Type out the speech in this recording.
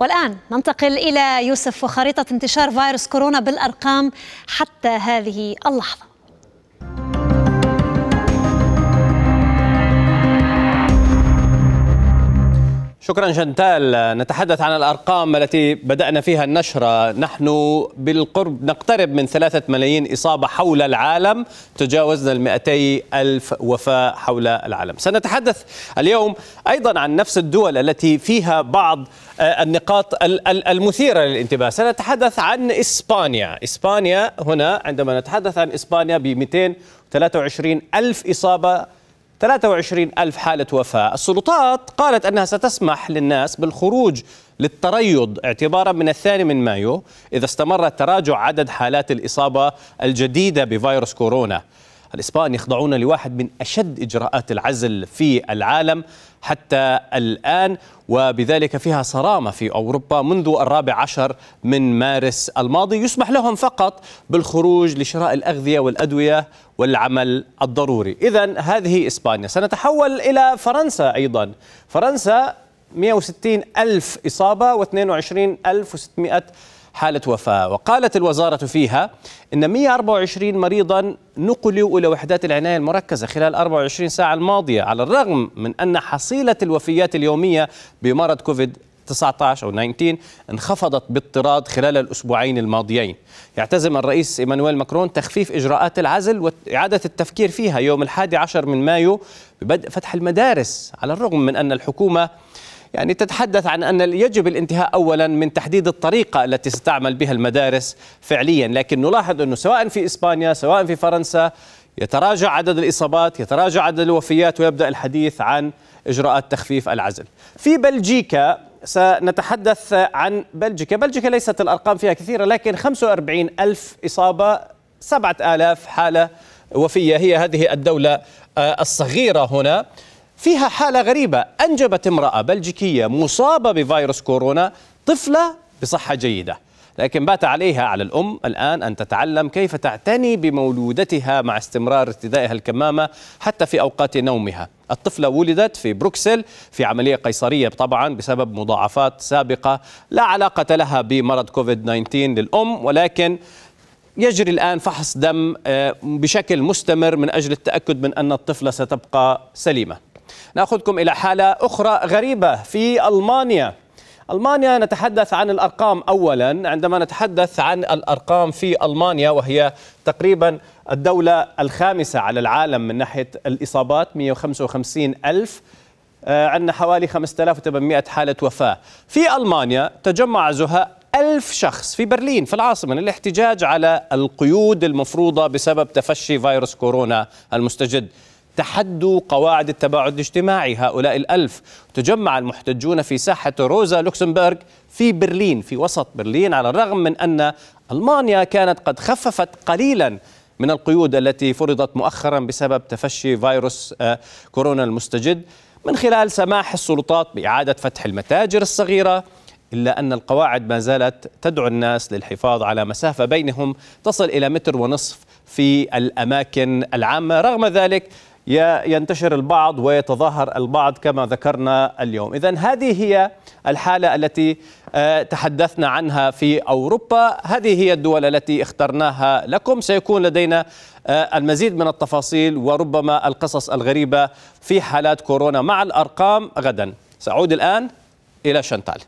والآن ننتقل إلى يوسف وخريطة انتشار فيروس كورونا بالأرقام حتى هذه اللحظة شكرا جنتال نتحدث عن الأرقام التي بدأنا فيها النشرة نحن بالقرب نقترب من ثلاثة ملايين إصابة حول العالم تجاوزنا المئتي ألف وفاة حول العالم سنتحدث اليوم أيضا عن نفس الدول التي فيها بعض آه، النقاط المثيرة للانتباه سنتحدث عن إسبانيا إسبانيا هنا عندما نتحدث عن إسبانيا ب 223 ألف إصابة 23 ألف حالة وفاة السلطات قالت أنها ستسمح للناس بالخروج للتريض اعتبارا من الثاني من مايو إذا استمر تراجع عدد حالات الإصابة الجديدة بفيروس كورونا الإسبان يخضعون لواحد من أشد إجراءات العزل في العالم حتى الآن وبذلك فيها صرامة في أوروبا منذ الرابع عشر من مارس الماضي يسمح لهم فقط بالخروج لشراء الأغذية والأدوية والعمل الضروري إذا هذه إسبانيا سنتحول إلى فرنسا أيضا فرنسا 160 ألف إصابة و 22 ألف حالة وفاة وقالت الوزارة فيها إن 124 مريضا نقلوا إلى وحدات العناية المركزة خلال 24 ساعة الماضية على الرغم من أن حصيلة الوفيات اليومية بمرض كوفيد 19 أو 19 انخفضت باضطراد خلال الأسبوعين الماضيين يعتزم الرئيس إيمانويل ماكرون تخفيف إجراءات العزل وإعادة التفكير فيها يوم الحادي عشر من مايو ببدء فتح المدارس على الرغم من أن الحكومة يعني تتحدث عن أن يجب الانتهاء أولا من تحديد الطريقة التي ستعمل بها المدارس فعليا لكن نلاحظ أنه سواء في إسبانيا سواء في فرنسا يتراجع عدد الإصابات يتراجع عدد الوفيات ويبدأ الحديث عن إجراءات تخفيف العزل في بلجيكا سنتحدث عن بلجيكا بلجيكا ليست الأرقام فيها كثيرة لكن 45 ألف إصابة 7000 حالة وفية هي هذه الدولة آه، الصغيرة هنا فيها حالة غريبة أنجبت امرأة بلجيكية مصابة بفيروس كورونا طفلة بصحة جيدة لكن بات عليها على الأم الآن أن تتعلم كيف تعتني بمولودتها مع استمرار ارتدائها الكمامة حتى في أوقات نومها الطفلة ولدت في بروكسل في عملية قيصرية طبعا بسبب مضاعفات سابقة لا علاقة لها بمرض كوفيد 19 للأم ولكن يجري الآن فحص دم آه، بشكل مستمر من أجل التأكد من أن الطفلة ستبقى سليمة ناخذكم الى حاله اخرى غريبه في المانيا المانيا نتحدث عن الارقام اولا عندما نتحدث عن الارقام في المانيا وهي تقريبا الدوله الخامسه على العالم من ناحيه الاصابات 155 الف آه، عندنا حوالي 5800 حالة وفاة في ألمانيا تجمع زهاء ألف شخص في برلين في العاصمة للاحتجاج على القيود المفروضة بسبب تفشي فيروس كورونا المستجد تحدوا قواعد التباعد الاجتماعي هؤلاء الألف تجمع المحتجون في ساحة روزا لوكسمبورغ في برلين في وسط برلين على الرغم من أن ألمانيا كانت قد خففت قليلا من القيود التي فرضت مؤخرا بسبب تفشي فيروس آه، كورونا المستجد من خلال سماح السلطات بإعادة فتح المتاجر الصغيرة إلا أن القواعد ما زالت تدعو الناس للحفاظ على مسافة بينهم تصل إلى متر ونصف في الأماكن العامة رغم ذلك ينتشر البعض ويتظاهر البعض كما ذكرنا اليوم إذا هذه هي الحالة التي آه، تحدثنا عنها في أوروبا هذه هي الدول التي اخترناها لكم سيكون لدينا آه، المزيد من التفاصيل وربما القصص الغريبة في حالات كورونا مع الأرقام غدا سأعود الآن إلى شنتال